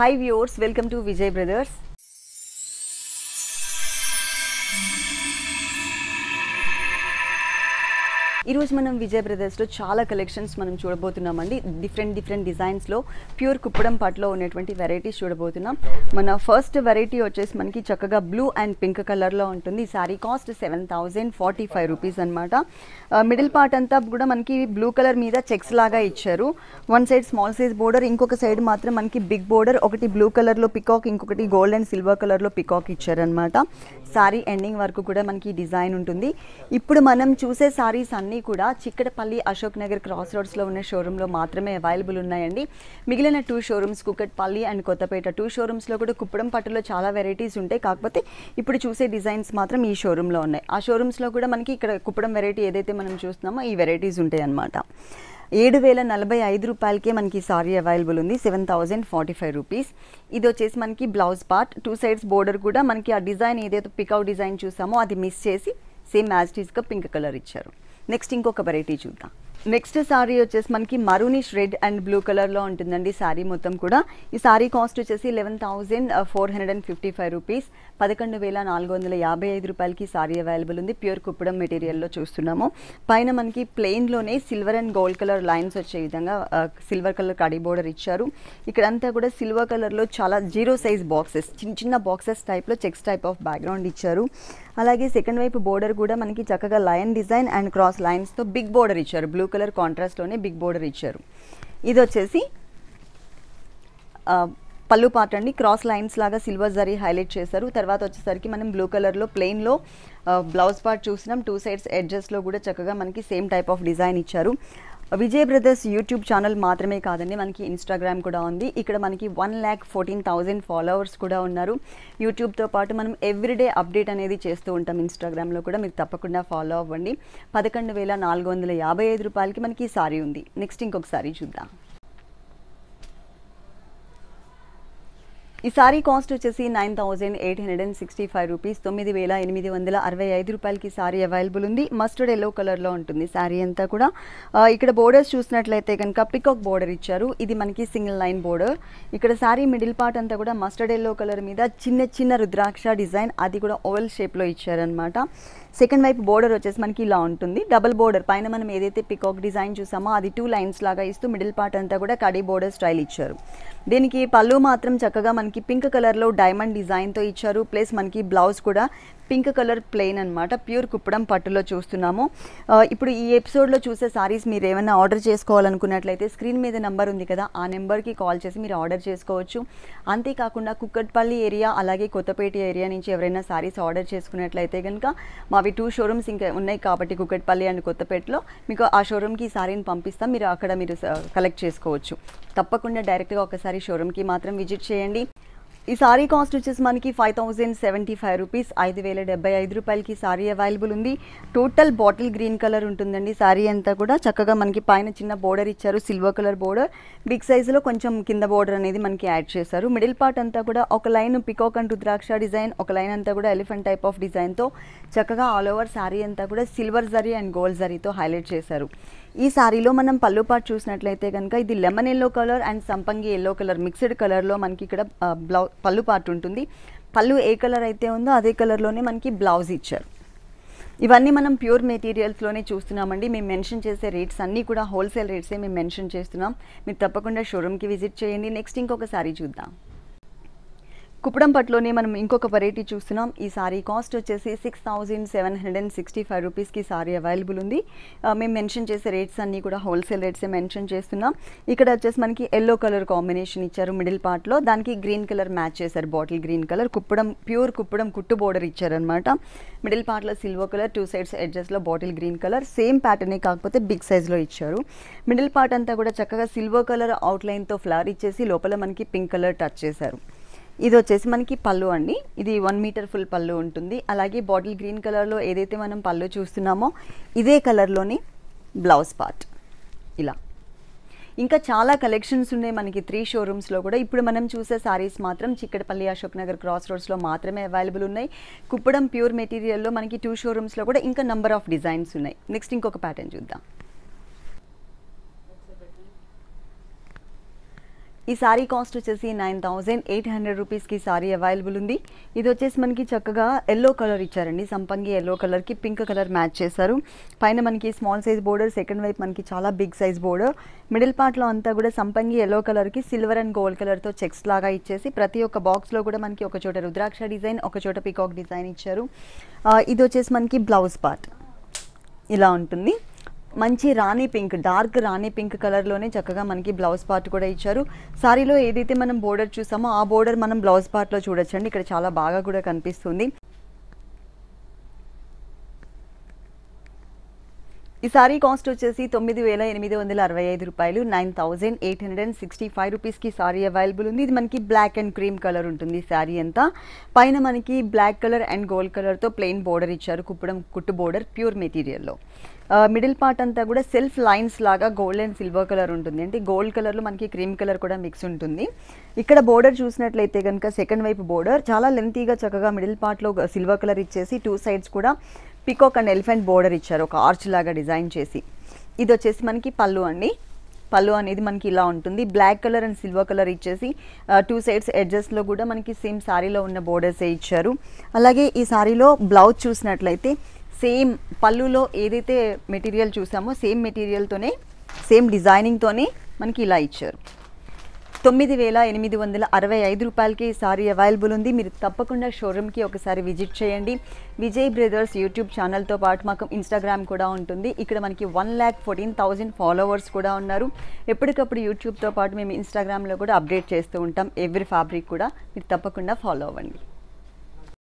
Hi viewers, welcome to Vijay Brothers. ఈరోజు మనం brothers బ్రదర్స్లో చాలా కలెక్షన్స్ మనం చూడబోతున్నామండి డిఫరెంట్ డిఫరెంట్ డిజైన్స్లో ప్యూర్ కుప్పడం పాటలో ఉన్నటువంటి వెరైటీస్ చూడబోతున్నాం మన ఫస్ట్ వెరైటీ వచ్చేసి మనకి చక్కగా బ్లూ అండ్ పింక్ కలర్లో ఉంటుంది sari cost seven thousand forty five rupees అనమాట మిడిల్ పార్ట్ అంతా కూడా మనకి బ్లూ కలర్ మీద చెక్స్ లాగా ఇచ్చారు one side small size border ఇంకొక సైడ్ మాత్రం మనకి బిగ్ బోర్డర్ ఒకటి బ్లూ కలర్లో పికాక్ ఇంకొకటి గోల్డ్ అండ్ సిల్వర్ కలర్లో పికాక్ ఇచ్చారనమాట శారీ ఎండింగ్ వరకు కూడా మనకి డిజైన్ ఉంటుంది ఇప్పుడు మనం చూసే శారీస్ అన్నీ అన్నీ కూడా చిక్కడపల్లి అశోక్ నగర్ క్రాస్ రోడ్స్లో ఉన్న షోరూంలో మాత్రమే అవైలబుల్ ఉన్నాయండి మిగిలిన two showrooms Kukatpally and Kothapet two షోరూమ్స్లో కూడా కుప్పడం పట్టులో చాలా వెరైటీస్ ఉంటాయి కాకపోతే ఇప్పుడు చూసే డిజైన్స్ మాత్రం ఈ షోరూంలో ఉన్నాయి ఆ షోరూమ్స్లో కూడా మనకి ఇక్కడ కుప్పడం వెరైటీ ఏదైతే మనం చూస్తున్నామో ఈ వెరైటీస్ ఉంటాయి అన్నమాట ఏడు వేల నలభై ఐదు రూపాయలకే మనకి సారీ అవైలబుల్ ఉంది seven thousand forty five rupees ఇది వచ్చేసి మనకి blouse part two sides border కూడా మనకి ఆ డిజైన్ ఏదైతే పికౌట్ డిజైన్ చూసామో అది మిస్ చేసి సేమ్ యాజ్ టీస్గా పింక్ కలర్ ఇచ్చారు నెక్స్ట్ ఇంకొక వెరైటీ చూద్దాం నెక్స్ట్ సారీ వచ్చేసి మనకి మరునిష్ రెడ్ అండ్ బ్లూ కలర్లో ఉంటుందండి సారీ మొత్తం కూడా ఈ సారీ కాస్ట్ వచ్చేసి eleven thousand four hundred and fifty five rupees పదకొండు వేల నాలుగు వందల యాభై ఐదు రూపాయలకి సారీ అవైలబుల్ ఉంది ప్యూర్ కుప్పడం మెటీరియల్లో చూస్తున్నాము పైన మనకి ప్లెయిన్లోనే silver and gold colour lines వచ్చే విధంగా సిల్వర్ కలర్ కడి బోర్డర్ ఇచ్చారు ఇక్కడంతా కూడా సిల్వర్ కలర్లో చాలా జీరో సైజ్ బాక్సెస్ చిన్న చిన్న బాక్సెస్ టైప్లో చెక్స్ టైప్ ఆఫ్ బ్యాక్గ్రౌండ్ ఇచ్చారు అలాగే సెకండ్ వైపు బోర్డర్ కూడా మనకి చక్కగా లయన్ డిజైన్ అండ్ క్రాస్ లైన్స్తో బిగ్ బోర్డర్ ఇచ్చారు బ్లూ కలర్ కాంట్రాస్ట్లోనే బిగ్ బోర్డర్ ఇచ్చారు ఇది వచ్చేసి పళ్ళు పాట అండి క్రాస్ లైన్స్ లాగా సిల్వర్ జరీ హైలైట్ చేశారు తర్వాత వచ్చేసరికి మనం బ్లూ కలర్లో ప్లెయిన్లో బ్లౌజ్ పార్ట్ చూసినాం టూ సైడ్స్ ఎడ్జెస్లో కూడా చక్కగా మనకి సేమ్ టైప్ ఆఫ్ డిజైన్ ఇచ్చారు విజయ్ బ్రదర్స్ యూట్యూబ్ ఛానల్ మాత్రమే కాదండి మనకి ఇన్స్టాగ్రామ్ కూడా ఉంది ఇక్కడ మనకి one lakh fourteen thousand followers కూడా ఉన్నారు యూట్యూబ్తో పాటు మనం ఎవ్రీడే అప్డేట్ అనేది చేస్తూ ఉంటాం ఇన్స్టాగ్రామ్లో కూడా మీరు తప్పకుండా ఫాలో అవ్వండి పదకొండు వేల నాలుగు వందల యాభై ఐదు రూపాయలకి మనకి ఈ సారీ ఉంది నెక్స్ట్ ఇంకొక సారీ చూద్దాం ఈ సారీ కాస్ట్ వచ్చేసి nine thousand eight hundred and sixty five rupees తొమ్మిది వేల ఎనిమిది వందల అరవై ఐదు రూపాయలకి సారీ అవైలబుల్ ఉంది మస్టర్డ్ ఎల్లో కలర్లో ఉంటుంది సారీ అంతా కూడా ఇక్కడ బోర్డర్స్ చూసినట్లయితే కనుక పికాక్ బోర్డర్ ఇచ్చారు ఇది మనకి సింగిల్ లైన్ బోర్డర్ ఇక్కడ సారీ మిడిల్ పార్ట్ అంతా కూడా మస్టర్డ్ ఎల్లో కలర్ మీద చిన్న చిన్న రుద్రాక్ష డిజైన్ అది కూడా ఓవల్ షేప్లో ఇచ్చారనమాట సెకండ్ వైపు బోర్డర్ వచ్చేసి మనకి ఇలా ఉంటుంది డబల్ బోర్డర్ పైన మనం ఏదైతే పికాక్ డిజైన్ చూసామో అది టూ లైన్స్ లాగా ఇస్తూ మిడిల్ పార్ట్ అంతా కూడా కడీ బోర్డర్ స్టైల్ ఇచ్చారు దీనికి పళ్ళు మాత్రం చక్కగా మనకి పింక్ కలర్లో డైమండ్ డిజైన్తో ఇచ్చారు ప్లస్ మనకి బ్లౌజ్ కూడా పింక్ కలర్ ప్లెయిన్ అనమాట ప్యూర్ కుప్పడం పట్టులో చూస్తున్నాము ఇప్పుడు ఈ ఎపిసోడ్లో చూసే సారీస్ మీరు ఏమైనా ఆర్డర్ చేసుకోవాలనుకున్నట్లయితే స్క్రీన్ మీద నెంబర్ ఉంది కదా ఆ నెంబర్కి కాల్ చేసి మీరు ఆర్డర్ చేసుకోవచ్చు అంతేకాకుండా కుక్కట్పల్లి ఏరియా అలాగే కొత్తపేట ఏరియా నుంచి ఎవరైనా సారీస్ ఆర్డర్ చేసుకున్నట్లయితే కనుక మా మావి టూ షోరూమ్స్ ఇంకా ఉన్నాయి కాబట్టి కుకట్పల్లి అండ్ కొత్తపేటలో మీకు ఆ షోరూమ్కి ఈ సారీని పంపిస్తాం మీరు అక్కడ మీరు కలెక్ట్ చేసుకోవచ్చు తప్పకుండా డైరెక్ట్గా ఒకసారి షోరూమ్కి మాత్రం విజిట్ చేయండి ఈ సారీ కాస్ట్ వచ్చేసి మనకి five thousand seventy five rupees ఐదు వేల డెబ్బై ఐదు రూపాయలకి సారీ అవైలబుల్ ఉంది టోటల్ బాటిల్ గ్రీన్ కలర్ ఉంటుందండి సారీ అంతా కూడా చక్కగా మనకి పైన చిన్న బోర్డర్ ఇచ్చారు సిల్వర్ కలర్ బోర్డర్ బిగ్ సైజులో కొంచెం కింద బోర్డర్ అనేది మనకి యాడ్ చేశారు మిడిల్ పార్ట్ అంతా కూడా ఒక line peacock and rudraksha design ఒక లైన్ అంతా కూడా ఎలిఫెంట్ టైప్ ఆఫ్ డిజైన్తో చక్కగా ఆల్ ఓవర్ సారీ అంతా కూడా సిల్వర్ జరీ అండ్ గోల్డ్ జరీతో హైలైట్ చేశారు ఈ సారీలో మనం పళ్ళు పార్ట్ చూసినట్లయితే కనుక ఇది లెమన్ ఎల్లో కలర్ అండ్ సంపంగి ఎల్లో కలర్ మిక్స్డ్ కలర్లో మనకి ఇక్కడ బ్లౌజ్ పళ్ళు పార్ట్ ఉంటుంది పళ్ళు ఏ కలర్ అయితే ఉందో అదే కలర్లోనే మనకి బ్లౌజ్ ఇచ్చారు ఇవన్నీ మనం ప్యూర్ మెటీరియల్స్లోనే చూస్తున్నామండి మేము మెన్షన్ చేసే రేట్స్ అన్నీ కూడా హోల్సేల్ రేట్సే మేము మెన్షన్ చేస్తున్నాం మీరు తప్పకుండా షోరూమ్కి విజిట్ చేయండి నెక్స్ట్ ఇంకొకసారి చూద్దాం కుప్పడంపట్లోనే మనం ఇంకొక వెరైటీ చూస్తున్నాం ఈ సారీ కాస్ట్ వచ్చేసి six thousand seven hundred and sixty five రూపీస్కి సారీ అవైలబుల్ ఉంది మేము మెన్షన్ చేసే రేట్స్ అన్నీ కూడా హోల్సేల్ రేట్సే మెన్షన్ చేస్తున్నాం ఇక్కడ వచ్చేసి మనకి ఎల్లో కలర్ కాంబినేషన్ ఇచ్చారు మిడిల్ పార్ట్లో దానికి గ్రీన్ కలర్ మ్యాచ్ చేశారు బాటిల్ గ్రీన్ కలర్ కుప్పడం ప్యూర్ కుప్పడం కుట్టు బోర్డర్ ఇచ్చారనమాట మిడిల్ పార్ట్లో సిల్వర్ కలర్ టూ సైడ్స్ ఎడ్జెస్లో బాటిల్ గ్రీన్ కలర్ సేమ్ ప్యాటర్నే కాకపోతే బిగ్ సైజ్లో ఇచ్చారు మిడిల్ పార్ట్ అంతా కూడా చక్కగా సిల్వర్ కలర్ అవుట్లైన్తో ఫ్లవర్ ఇచ్చేసి లోపల మనకి పింక్ కలర్ టచ్ చేశారు ఇది వచ్చేసి మనకి పళ్ళు అండి ఇది వన్ మీటర్ ఫుల్ పళ్ళు ఉంటుంది అలాగే బాటిల్ గ్రీన్ కలర్లో ఏదైతే మనం పళ్ళు చూస్తున్నామో ఇదే కలర్లోని బ్లౌజ్ పార్ట్ ఇలా ఇంకా చాలా కలెక్షన్స్ ఉన్నాయి మనకి త్రీ షోరూమ్స్లో కూడా ఇప్పుడు మనం చూసే సారీస్ మాత్రం చిక్కడపల్లి అశోక్ నగర్ క్రాస్ రోడ్స్లో మాత్రమే అవైలబుల్ ఉన్నాయి కుప్పడం ప్యూర్ మెటీరియల్లో మనకి టూ షోరూమ్స్లో కూడా ఇంకా నంబర్ ఆఫ్ డిజైన్స్ ఉన్నాయి నెక్స్ట్ ఇంకొక ప్యాటర్న్ చూద్దాం ఈ సారీ కాస్ట్ వచ్చేసి నైన్ థౌజండ్ ఎయిట్ హండ్రెడ్ రూపీస్కి సారీ అవైలబుల్ ఉంది ఇది వచ్చేసి మనకి చక్కగా ఎల్లో కలర్ ఇచ్చారండి సంపంగి ఎల్లో కలర్కి పింక్ కలర్ మ్యాచ్ చేశారు పైన మనకి స్మాల్ సైజ్ బోర్డర్ సెకండ్ వైపు మనకి చాలా బిగ్ సైజ్ బోర్డర్ మిడిల్ పార్ట్లో అంతా కూడా సంపంగి ఎల్లో కలర్కి సిల్వర్ అండ్ గోల్డ్ కలర్తో చెక్స్ లాగా ఇచ్చేసి ప్రతి ఒక్క బాక్స్లో కూడా మనకి ఒక చోట రుద్రాక్ష డిజైన్ ఒక చోట పికాక్ డిజైన్ ఇచ్చారు ఇది వచ్చేసి మనకి బ్లౌజ్ పార్ట్ ఇలా ఉంటుంది మంచి రాణి పింక్ డార్క్ రాణి పింక్ కలర్లోనే చక్కగా మనకి బ్లౌజ్ పార్ట్ కూడా ఇచ్చారు సారీలో ఏదైతే మనం బోర్డర్ చూసామో ఆ బోర్డర్ మనం బ్లౌజ్ పార్ట్లో చూడొచ్చండి ఇక్కడ చాలా బాగా కూడా కనిపిస్తుంది ఈసారి కాస్ట్ వచ్చేసి తొమ్మిది వేల ఎనిమిది వందల అరవై ఐదు రూపాయలు nine thousand eight hundred and sixty five రూపీస్కి సారీ అవైలబుల్ ఉంది ఇది మనకి బ్లాక్ అండ్ క్రీమ్ కలర్ ఉంటుంది శారీ అంతా పైన మనకి బ్లాక్ కలర్ అండ్ గోల్డ్ కలర్తో ప్లెయిన్ బోర్డర్ ఇచ్చారు కుప్పడం కుట్టు బోర్డర్ ప్యూర్ మెటీరియల్లో మిడిల్ పార్ట్ అంతా కూడా సెల్ఫ్ లైన్స్ లాగా గోల్డ్ అండ్ సిల్వర్ కలర్ ఉంటుంది అంటే గోల్డ్ కలర్లో మనకి క్రీమ్ కలర్ కూడా మిక్స్ ఉంటుంది ఇక్కడ బోర్డర్ చూసినట్లయితే కనుక సెకండ్ వైపు బోర్డర్ చాలా లెంతీగా చక్కగా మిడిల్ పార్ట్లో సిల్వర్ కలర్ ఇచ్చేసి టూ సైడ్స్ కూడా పికోక్ అండ్ ఎలిఫెంట్ బోర్డర్ ఇచ్చారు ఒక ఆర్చ్ లాగా డిజైన్ చేసి ఇది వచ్చేసి మనకి పళ్ళు అండి పళ్ళు అనేది మనకి ఇలా ఉంటుంది black colour and silver colour ఇచ్చేసి టూ సైడ్స్ లో కూడా మనకి సేమ్ శారీలో ఉన్న బోర్డర్సే ఇచ్చారు అలాగే ఈ శారీలో బ్లౌజ్ చూసినట్లయితే సేమ్ పళ్ళులో ఏదైతే మెటీరియల్ చూసామో సేమ్ మెటీరియల్తోనే సేమ్ డిజైనింగ్తోనే మనకి ఇలా ఇచ్చారు తొమ్మిది వేల ఎనిమిది వందల అరవై ఐదు రూపాయలకి ఈ సారీ అవైలబుల్ ఉంది మీరు తప్పకుండా షోరూమ్కి ఒకసారి విజిట్ చేయండి విజయ్ బ్రదర్స్ యూట్యూబ్ ఛానల్తో పాటు మాకు ఇన్స్టాగ్రామ్ కూడా ఉంటుంది ఇక్కడ మనకి one lakh fourteen thousand followers కూడా ఉన్నారు ఎప్పటికప్పుడు యూట్యూబ్తో పాటు మేము ఇన్స్టాగ్రామ్లో కూడా అప్డేట్ చేస్తూ ఉంటాం ఎవ్రీ ఫ్యాబ్రిక్ కూడా మీరు తప్పకుండా ఫాలో అవ్వండి